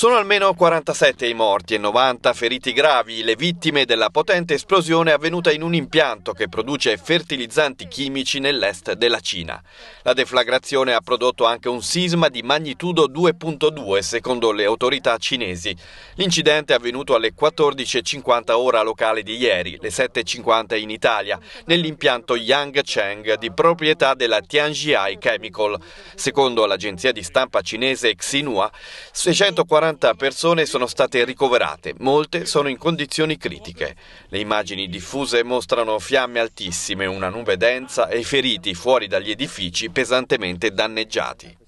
Sono almeno 47 i morti e 90 feriti gravi, le vittime della potente esplosione avvenuta in un impianto che produce fertilizzanti chimici nell'est della Cina. La deflagrazione ha prodotto anche un sisma di magnitudo 2.2 secondo le autorità cinesi. L'incidente è avvenuto alle 14.50 ora locale di ieri, le 7.50 in Italia, nell'impianto Yangcheng di proprietà della Tianjiai Chemical. Secondo l'agenzia di stampa cinese Xinhua, 640 180 persone sono state ricoverate, molte sono in condizioni critiche. Le immagini diffuse mostrano fiamme altissime, una nube densa e feriti fuori dagli edifici pesantemente danneggiati.